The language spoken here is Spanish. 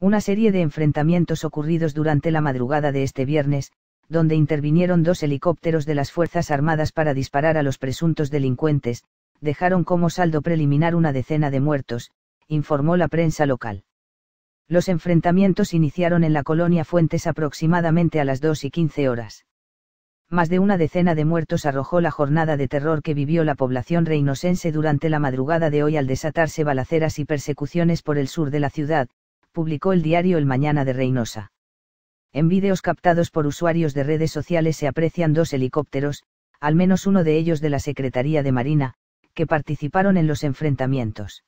Una serie de enfrentamientos ocurridos durante la madrugada de este viernes, donde intervinieron dos helicópteros de las Fuerzas Armadas para disparar a los presuntos delincuentes, dejaron como saldo preliminar una decena de muertos, informó la prensa local. Los enfrentamientos iniciaron en la colonia Fuentes aproximadamente a las 2 y 15 horas. Más de una decena de muertos arrojó la jornada de terror que vivió la población reinosense durante la madrugada de hoy al desatarse balaceras y persecuciones por el sur de la ciudad, publicó el diario El Mañana de Reynosa. En vídeos captados por usuarios de redes sociales se aprecian dos helicópteros, al menos uno de ellos de la Secretaría de Marina, que participaron en los enfrentamientos.